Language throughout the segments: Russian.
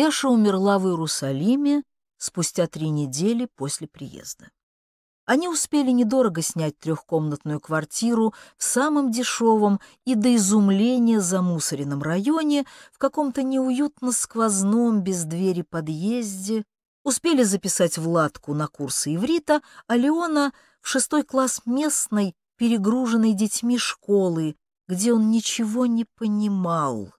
Стеша умерла в Иерусалиме спустя три недели после приезда. Они успели недорого снять трехкомнатную квартиру в самом дешевом и до изумления замусоренном районе, в каком-то неуютно сквозном без двери подъезде, успели записать Владку на курсы иврита, а Леона в шестой класс местной, перегруженной детьми школы, где он ничего не понимал,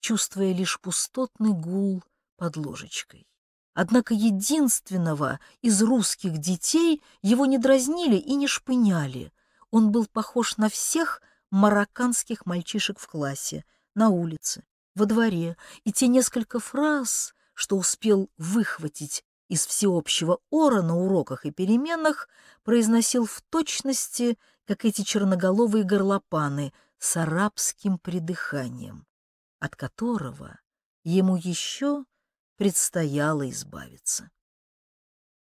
чувствуя лишь пустотный гул под ложечкой. Однако единственного из русских детей его не дразнили и не шпыняли. Он был похож на всех марокканских мальчишек в классе, на улице, во дворе, и те несколько фраз, что успел выхватить из всеобщего ора на уроках и переменах, произносил в точности, как эти черноголовые горлопаны, с арабским придыханием, от которого ему еще предстояло избавиться.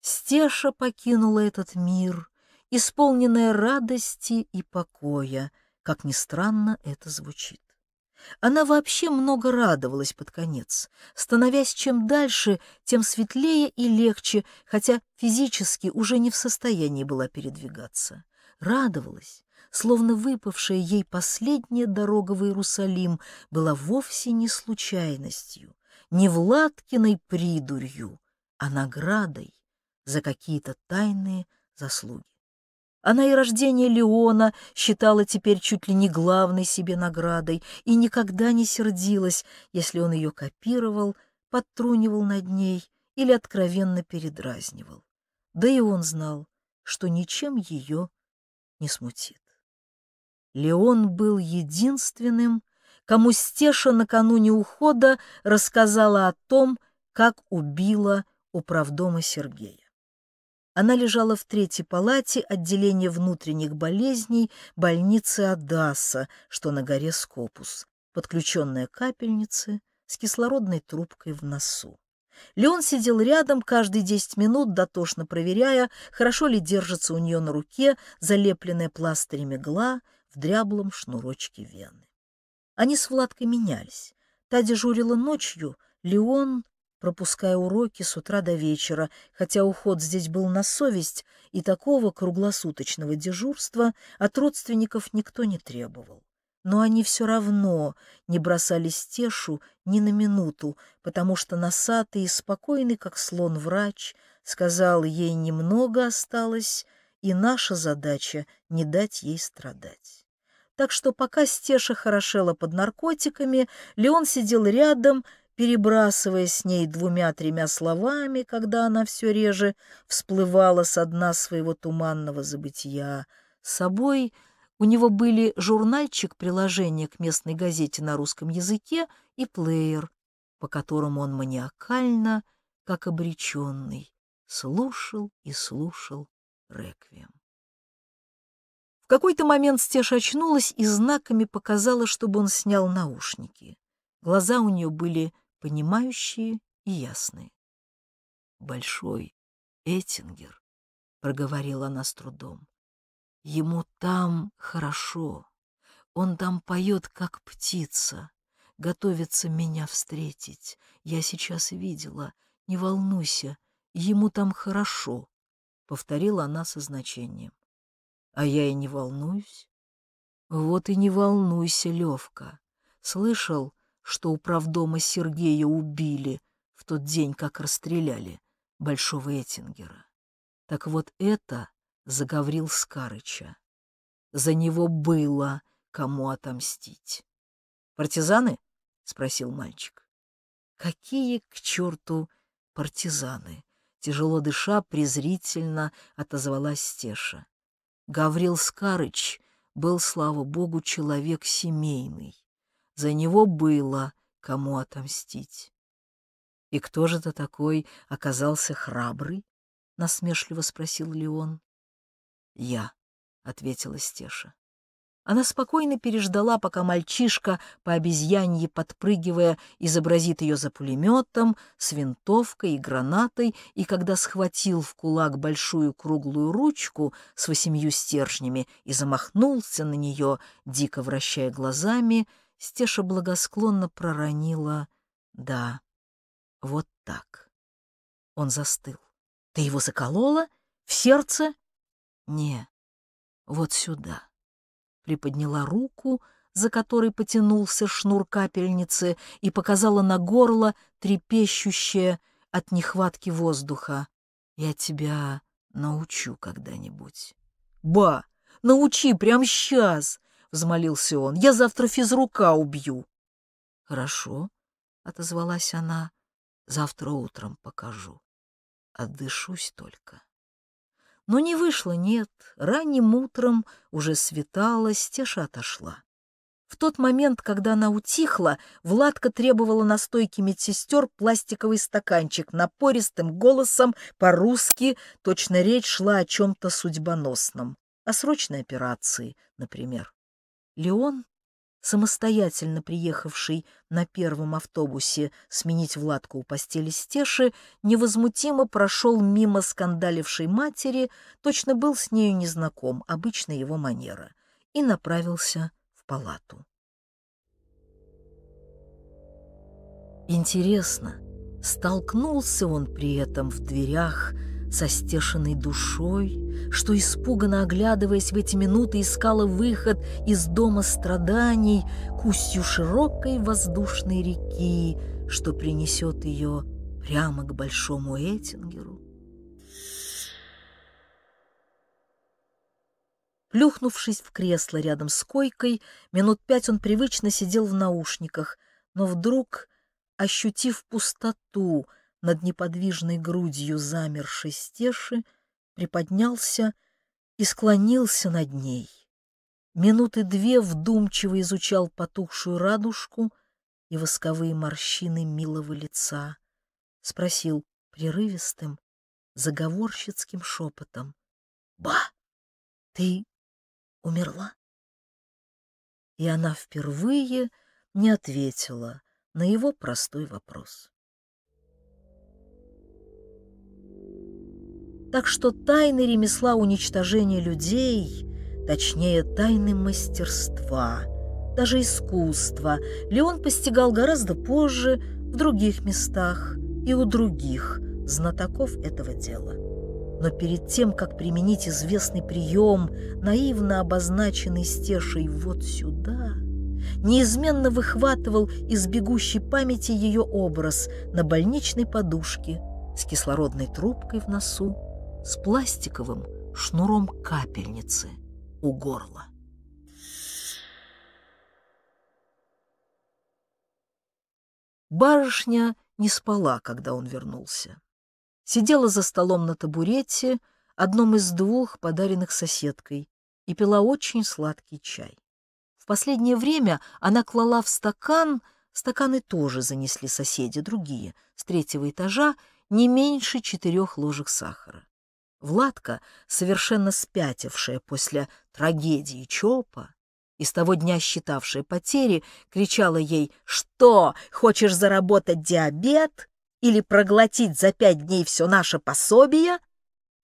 Стеша покинула этот мир, исполненная радости и покоя, как ни странно это звучит. Она вообще много радовалась под конец, становясь чем дальше, тем светлее и легче, хотя физически уже не в состоянии была передвигаться. Радовалась, словно выпавшая ей последняя дорога в Иерусалим была вовсе не случайностью, не Владкиной придурью, а наградой за какие-то тайные заслуги. Она и рождение Леона считала теперь чуть ли не главной себе наградой и никогда не сердилась, если он ее копировал, подтрунивал над ней или откровенно передразнивал. Да и он знал, что ничем ее не смутит. Леон был единственным, кому Стеша накануне ухода рассказала о том, как убила управдома Сергея. Она лежала в третьей палате отделения внутренних болезней больницы Адаса, что на горе Скопус, подключенная к капельнице с кислородной трубкой в носу. Леон сидел рядом каждые десять минут, дотошно проверяя, хорошо ли держится у нее на руке залепленная пластырем игла в дряблом шнурочке вены. Они с Владкой менялись. Та дежурила ночью, Леон пропуская уроки с утра до вечера, хотя уход здесь был на совесть, и такого круглосуточного дежурства от родственников никто не требовал. Но они все равно не бросали стешу ни на минуту, потому что носатый и спокойный, как слон врач, сказал, ей немного осталось, и наша задача — не дать ей страдать так что пока Стеша хорошела под наркотиками, Леон сидел рядом, перебрасывая с ней двумя-тремя словами, когда она все реже всплывала со дна своего туманного забытия. С собой у него были журнальчик приложения к местной газете на русском языке и плеер, по которому он маниакально, как обреченный, слушал и слушал реквием какой-то момент Стеша очнулась и знаками показала, чтобы он снял наушники. Глаза у нее были понимающие и ясные. «Большой Этингер, проговорила она с трудом, — «ему там хорошо, он там поет, как птица, готовится меня встретить. Я сейчас видела, не волнуйся, ему там хорошо», — повторила она со значением. А я и не волнуюсь. Вот и не волнуйся, Левка. Слышал, что у правдома Сергея убили в тот день, как расстреляли большого Эттингера. Так вот это заговорил Скарыча. За него было кому отомстить. «Партизаны?» — спросил мальчик. «Какие, к черту, партизаны?» — тяжело дыша, презрительно отозвалась Стеша. Гаврил Скарыч был, слава богу, человек семейный. За него было кому отомстить. «И кто же то такой оказался храбрый?» — насмешливо спросил Леон. «Я», — ответила Стеша. Она спокойно переждала, пока мальчишка, по обезьянье подпрыгивая, изобразит ее за пулеметом, с винтовкой и гранатой, и когда схватил в кулак большую круглую ручку с восемью стержнями и замахнулся на нее, дико вращая глазами, Стеша благосклонно проронила «Да, вот так». Он застыл. «Ты его заколола? В сердце?» «Не, вот сюда» приподняла руку, за которой потянулся шнур капельницы, и показала на горло, трепещущее от нехватки воздуха. «Я тебя научу когда-нибудь». «Ба! Научи прямо сейчас!» — взмолился он. «Я завтра физрука убью». «Хорошо», — отозвалась она. «Завтра утром покажу. Отдышусь только». Но не вышло, нет. Ранним утром уже светало, Стеша отошла. В тот момент, когда она утихла, Владка требовала на стойке медсестер пластиковый стаканчик напористым голосом по-русски, точно речь шла о чем-то судьбоносном, о срочной операции, например. Леон самостоятельно приехавший на первом автобусе сменить Владку у постели Стеши, невозмутимо прошел мимо скандалившей матери, точно был с нею незнаком, обычная его манера, и направился в палату. Интересно, столкнулся он при этом в дверях со стешенной душой, что, испуганно оглядываясь в эти минуты, искала выход из дома страданий к устью широкой воздушной реки, что принесет ее прямо к большому Этингеру. Плюхнувшись в кресло рядом с койкой, минут пять он привычно сидел в наушниках, но вдруг, ощутив пустоту, над неподвижной грудью замершей стеши, приподнялся и склонился над ней. Минуты две вдумчиво изучал потухшую радужку и восковые морщины милого лица. Спросил прерывистым, заговорщицким шепотом. — Ба! Ты умерла? И она впервые не ответила на его простой вопрос. Так что тайны ремесла уничтожения людей, точнее, тайны мастерства, даже искусства, Леон постигал гораздо позже в других местах и у других знатоков этого дела. Но перед тем, как применить известный прием, наивно обозначенный стешей «вот сюда», неизменно выхватывал из бегущей памяти ее образ на больничной подушке с кислородной трубкой в носу с пластиковым шнуром капельницы у горла. Барышня не спала, когда он вернулся. Сидела за столом на табурете, одном из двух, подаренных соседкой, и пила очень сладкий чай. В последнее время она клала в стакан, стаканы тоже занесли соседи, другие, с третьего этажа, не меньше четырех ложек сахара. Владка, совершенно спятившая после трагедии Чопа, и с того дня считавшая потери, кричала ей «Что, хочешь заработать диабет или проглотить за пять дней все наше пособие?»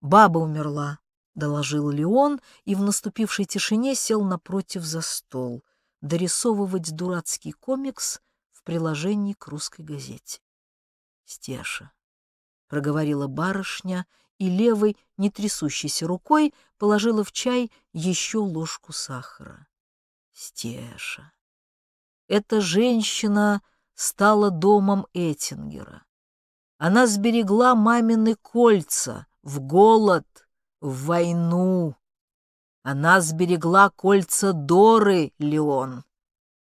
Баба умерла, доложил Леон, и в наступившей тишине сел напротив за стол дорисовывать дурацкий комикс в приложении к русской газете. «Стеша», — проговорила барышня и левой, не трясущейся рукой, положила в чай еще ложку сахара. Стеша. Эта женщина стала домом Эттингера. Она сберегла мамины кольца в голод, в войну. Она сберегла кольца Доры, Леон.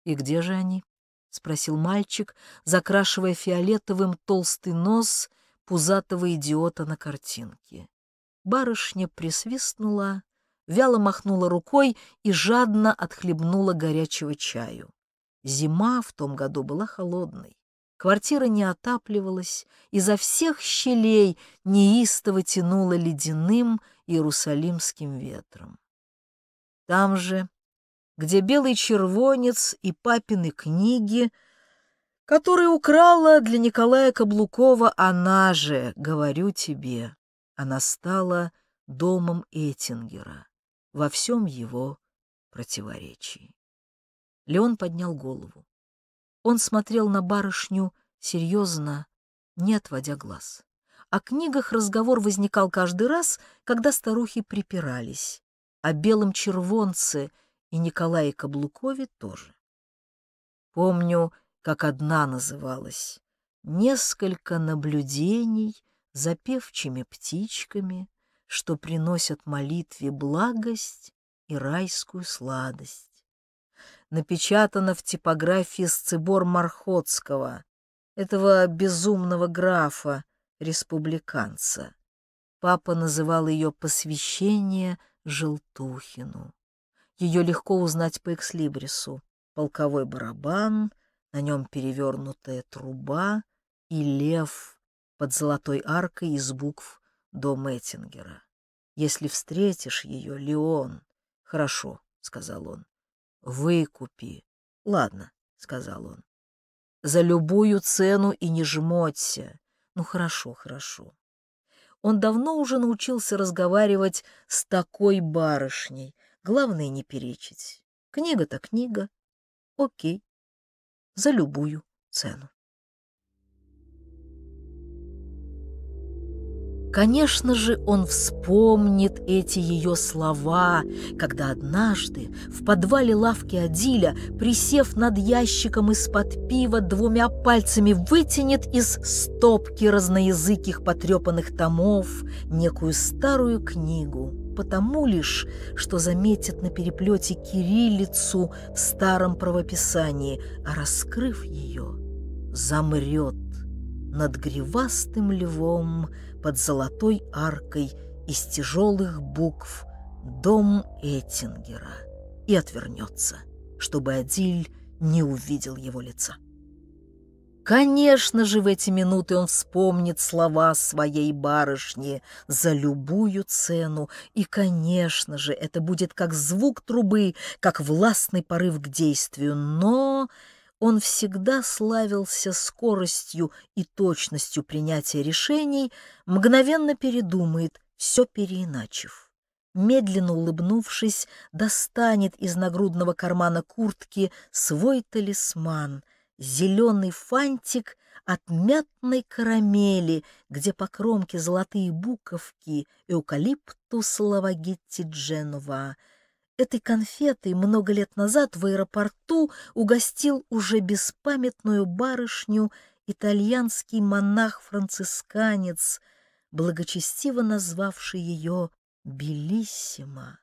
И где же они? — спросил мальчик, закрашивая фиолетовым толстый нос пузатого идиота на картинке. Барышня присвистнула, вяло махнула рукой и жадно отхлебнула горячего чаю. Зима в том году была холодной. Квартира не отапливалась, изо всех щелей неистово тянуло ледяным иерусалимским ветром. Там же, где белый червонец и папины книги — который украла для Николая Каблукова она же, говорю тебе. Она стала домом Этингера во всем его противоречии. Леон поднял голову. Он смотрел на барышню серьезно, не отводя глаз. О книгах разговор возникал каждый раз, когда старухи припирались. О белом червонце и Николае Каблукове тоже. Помню, как одна называлась, несколько наблюдений за певчими птичками, что приносят молитве благость и райскую сладость. Напечатано в типографии Сцебор Мархотского, этого безумного графа, республиканца. Папа называл ее «Посвящение Желтухину». Ее легко узнать по экслибрису. Полковой барабан — на нем перевернутая труба и лев под золотой аркой из букв до Мэттингера. «Если встретишь ее, Леон...» «Хорошо», — сказал он. «Выкупи». «Ладно», — сказал он. «За любую цену и не жмоться». «Ну, хорошо, хорошо». Он давно уже научился разговаривать с такой барышней. Главное не перечить. Книга-то книга. Окей за любую цену. Конечно же, он вспомнит эти ее слова, когда однажды в подвале лавки Адиля, присев над ящиком из-под пива, двумя пальцами вытянет из стопки разноязыких потрепанных томов некую старую книгу, потому лишь, что заметит на переплете кириллицу в старом правописании, а раскрыв ее, замрет над гривастым львом – под золотой аркой из тяжелых букв «Дом Эттингера» и отвернется, чтобы Адиль не увидел его лица. Конечно же, в эти минуты он вспомнит слова своей барышни за любую цену, и, конечно же, это будет как звук трубы, как властный порыв к действию, но он всегда славился скоростью и точностью принятия решений, мгновенно передумает, все переиначив. Медленно улыбнувшись, достанет из нагрудного кармана куртки свой талисман — зеленый фантик от мятной карамели, где по кромке золотые буковки «Эукалиптус лавагетти Дженова» Этой конфетой много лет назад в аэропорту угостил уже беспамятную барышню итальянский монах-францисканец, благочестиво назвавший ее Белиссима,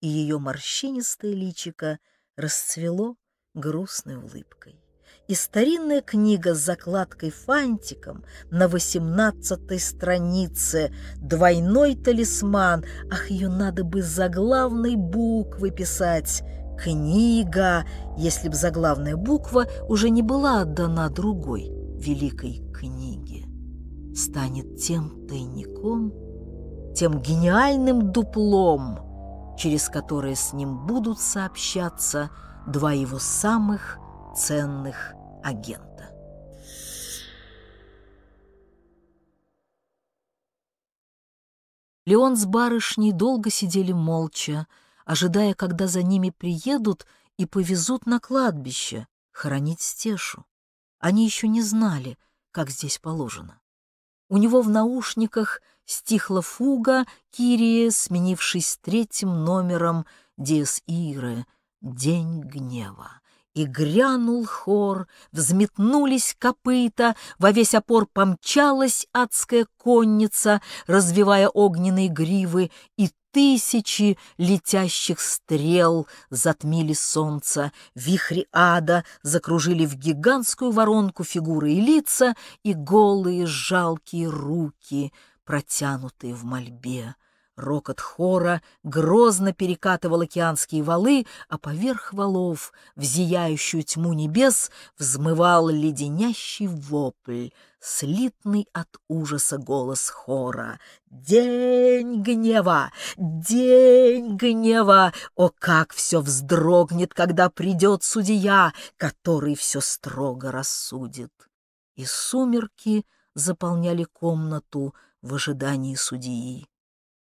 и ее морщинистое личико расцвело грустной улыбкой и старинная книга с закладкой фантиком на восемнадцатой странице «Двойной талисман». Ах, ее надо бы заглавной буквы писать. Книга, если б заглавная буква уже не была отдана другой великой книге, станет тем тайником, тем гениальным дуплом, через которое с ним будут сообщаться два его самых ценных агента. Леон с барышней долго сидели молча, ожидая, когда за ними приедут и повезут на кладбище хоронить Стешу. Они еще не знали, как здесь положено. У него в наушниках стихла фуга Кирии, сменившись третьим номером Диэс Иры «День гнева». И грянул хор, взметнулись копыта, во весь опор помчалась адская конница, развивая огненные гривы, и тысячи летящих стрел затмили солнце, вихри ада закружили в гигантскую воронку фигуры и лица, и голые жалкие руки, протянутые в мольбе. Рокот хора грозно перекатывал океанские валы, а поверх валов в зияющую тьму небес взмывал леденящий вопль, слитный от ужаса голос хора. «День гнева! День гнева! О, как все вздрогнет, когда придет судья, который все строго рассудит!» И сумерки заполняли комнату в ожидании судьи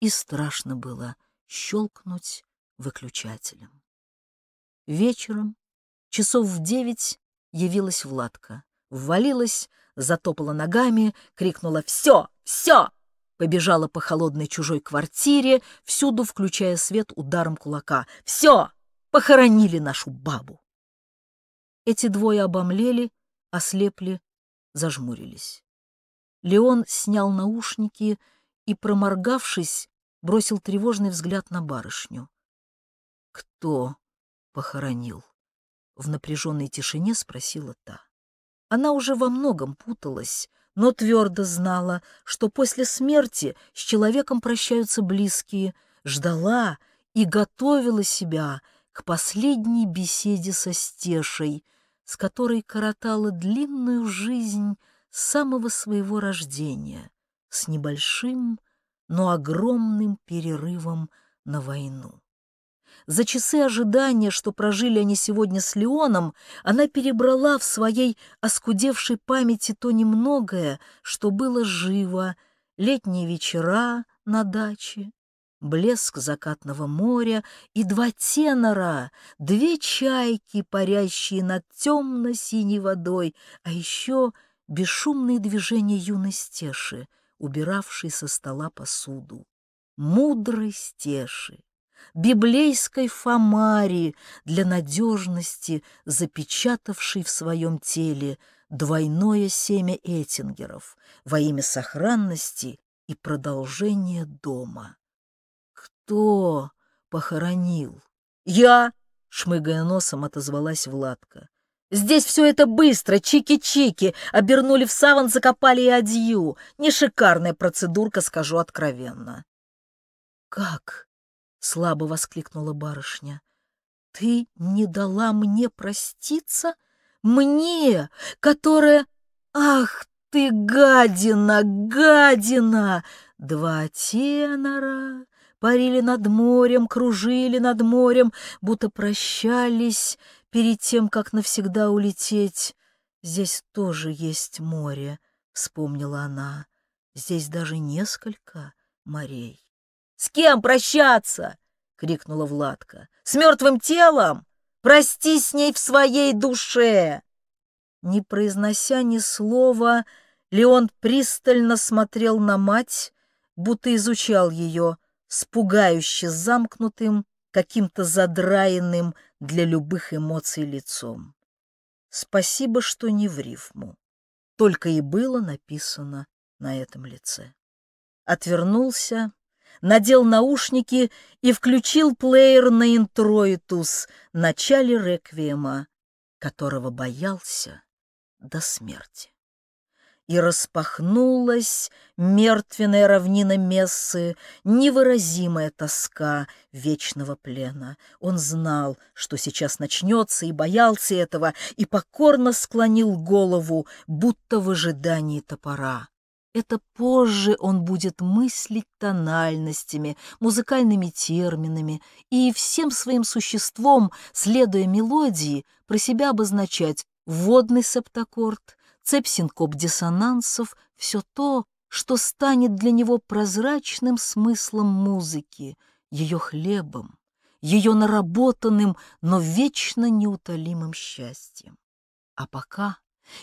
и страшно было щелкнуть выключателем. Вечером, часов в девять, явилась Владка. Ввалилась, затопала ногами, крикнула «Все! Все!» Побежала по холодной чужой квартире, всюду включая свет ударом кулака. «Все! Похоронили нашу бабу!» Эти двое обомлели, ослепли, зажмурились. Леон снял наушники и, проморгавшись, бросил тревожный взгляд на барышню. «Кто похоронил?» — в напряженной тишине спросила та. Она уже во многом путалась, но твердо знала, что после смерти с человеком прощаются близкие, ждала и готовила себя к последней беседе со Стешей, с которой коротала длинную жизнь с самого своего рождения, с небольшим, но огромным перерывом на войну. За часы ожидания, что прожили они сегодня с Леоном, она перебрала в своей оскудевшей памяти то немногое, что было живо, летние вечера на даче, блеск закатного моря и два тенора, две чайки, парящие над темно-синей водой, а еще бесшумные движения юной стеши — убиравший со стола посуду, мудрой стеши, библейской фомари для надежности, запечатавшей в своем теле двойное семя Этингеров во имя сохранности и продолжения дома. Кто похоронил? Я, шмыгая носом, отозвалась Владка. Здесь все это быстро, чики-чики, обернули в саван, закопали и одью. Не шикарная процедурка, скажу откровенно. «Как?» — слабо воскликнула барышня. «Ты не дала мне проститься? Мне, которая... Ах ты, гадина, гадина! Два тенора парили над морем, кружили над морем, будто прощались перед тем, как навсегда улететь. Здесь тоже есть море, вспомнила она. Здесь даже несколько морей. С кем прощаться? крикнула Владка. С мертвым телом? Прости с ней в своей душе. Не произнося ни слова, Леон пристально смотрел на мать, будто изучал ее с пугающе замкнутым, каким-то задраенным, для любых эмоций лицом. Спасибо, что не в рифму. Только и было написано на этом лице. Отвернулся, надел наушники и включил плеер на интроитус, начале реквиема, которого боялся до смерти и распахнулась мертвенная равнина Мессы, невыразимая тоска вечного плена. Он знал, что сейчас начнется, и боялся этого, и покорно склонил голову, будто в ожидании топора. Это позже он будет мыслить тональностями, музыкальными терминами и всем своим существом, следуя мелодии, про себя обозначать водный септаккорд, цепь синкоп-диссонансов, все то, что станет для него прозрачным смыслом музыки, ее хлебом, ее наработанным, но вечно неутолимым счастьем. А пока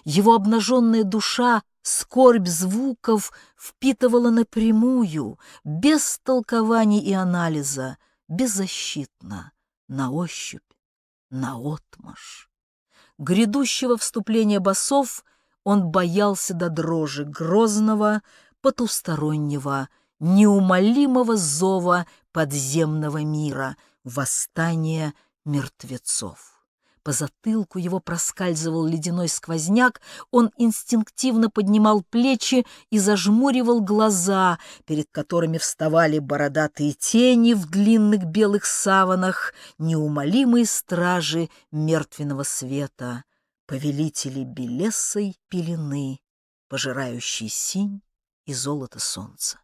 его обнаженная душа скорбь звуков впитывала напрямую, без толкований и анализа, беззащитно, на ощупь, на отмашь. Грядущего вступления басов он боялся до дрожи грозного, потустороннего, неумолимого зова подземного мира, восстания мертвецов. По затылку его проскальзывал ледяной сквозняк, он инстинктивно поднимал плечи и зажмуривал глаза, перед которыми вставали бородатые тени в длинных белых саванах, неумолимые стражи мертвенного света повелители белесой пелены, пожирающей синь и золото солнца.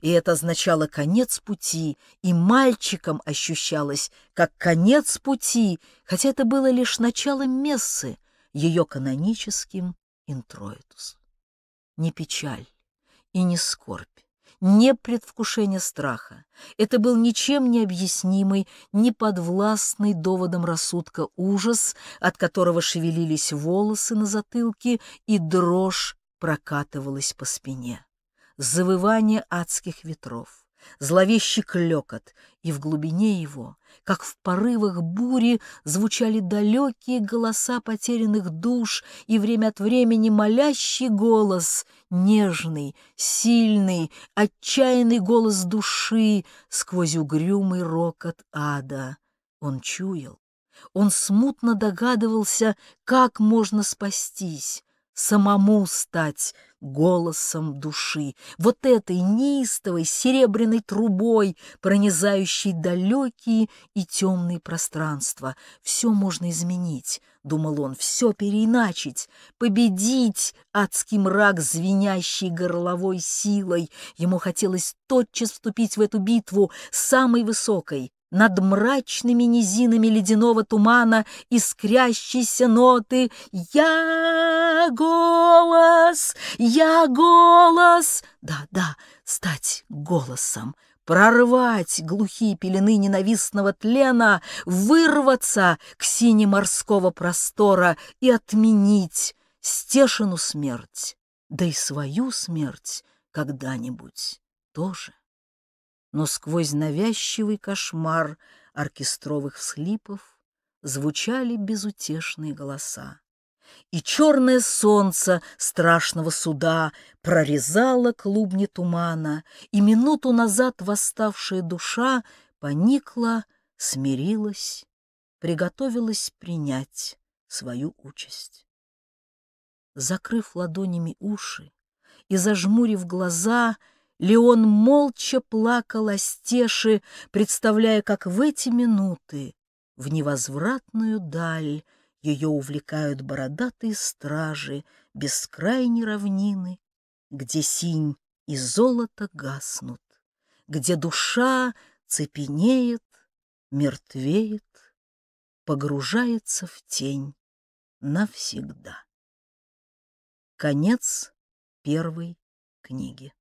И это означало конец пути, и мальчикам ощущалось, как конец пути, хотя это было лишь начало мессы, ее каноническим интроитус. Не печаль и не скорбь, не предвкушение страха. Это был ничем не объяснимый, не подвластный доводом рассудка ужас, от которого шевелились волосы на затылке и дрожь прокатывалась по спине. Завывание адских ветров зловещий клекот, и в глубине его, как в порывах бури, звучали далекие голоса потерянных душ и время от времени молящий голос, нежный, сильный, отчаянный голос души сквозь угрюмый рокот ада. Он чуял, он смутно догадывался, как можно спастись, самому стать голосом души, вот этой неистовой серебряной трубой, пронизающей далекие и темные пространства. Все можно изменить, думал он, все переиначить, победить адский мрак, звенящий горловой силой. Ему хотелось тотчас вступить в эту битву самой высокой, над мрачными низинами ледяного тумана искрящиеся ноты «Я голос! Я голос!» Да, да, стать голосом, прорвать глухие пелены ненавистного тлена, вырваться к сине морского простора и отменить Стешину смерть, да и свою смерть когда-нибудь тоже но сквозь навязчивый кошмар оркестровых вслипов звучали безутешные голоса. И черное солнце страшного суда прорезало клубни тумана, и минуту назад восставшая душа поникла, смирилась, приготовилась принять свою участь. Закрыв ладонями уши и зажмурив глаза, — Леон молча плакал о стеше, представляя, как в эти минуты в невозвратную даль ее увлекают бородатые стражи бескрайней равнины, где синь и золото гаснут, где душа цепенеет, мертвеет, погружается в тень навсегда. Конец первой книги.